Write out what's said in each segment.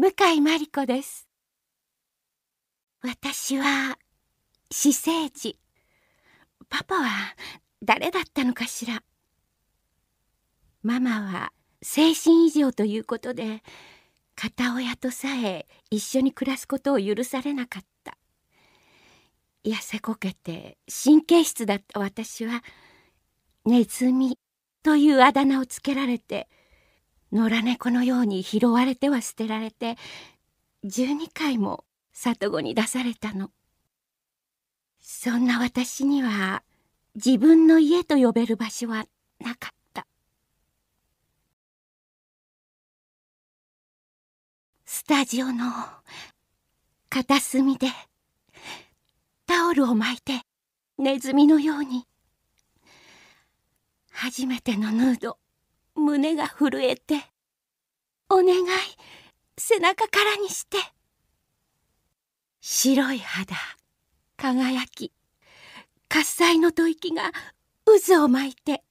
向井真理子です私は私生児パパは誰だったのかしらママは精神異常ということで片親とさえ一緒に暮らすことを許されなかった痩せこけて神経質だった私はネズミというあだ名をつけられて野良猫のように拾われては捨てられて12回も里子に出されたのそんな私には自分の家と呼べる場所はなかったスタジオの片隅でタオルを巻いてネズミのように初めてのヌード胸が震えて「お願い背中からにして」白い肌輝き喝采の吐息が渦を巻いて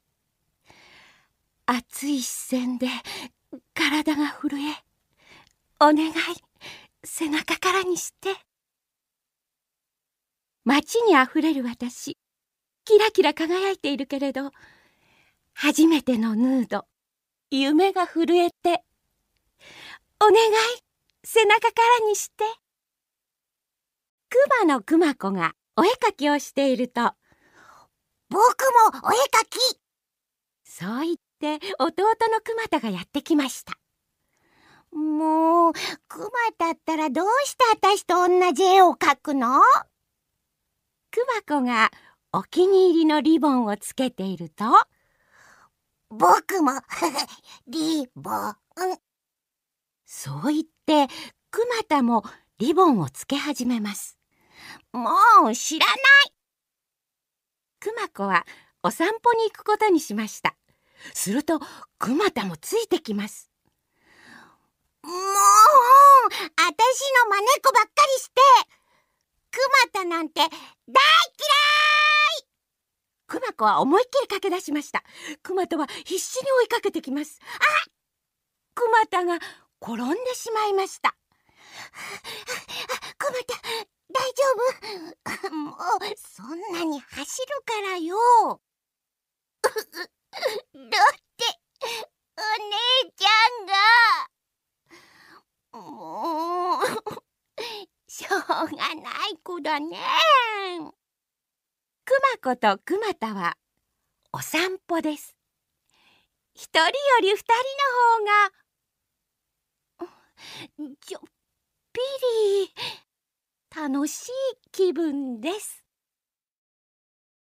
熱い視線で体が震え「お願い背中からにして」街にあふれる私キラキラ輝いているけれど初めてのヌード夢が震えて。お願い、背中からにして。熊の熊子がお絵かきをしていると、僕もお絵かきそう言って弟の熊太がやってきました。もう、熊だったらどうして私と同じ絵を描くの熊子がお気に入りのリボンをつけていると、僕も リボン。そう言って、クマタもリボンをつけ始めます。もう知らないクマ子はお散歩に行くことにしました。すると、クマタもついてきます。もうあたしのまねっこばっかりしてクマタなんて大っ嫌い子は思いっきり駆け出しました熊とは必死に追いかけてきますあ熊田が転んでしまいました熊田大丈夫もうそんなに走るからよだってお姉ちゃんがもうしょうがない子だねまことくまたはお散歩です一人より二人の方がちょっぴり楽しい気分です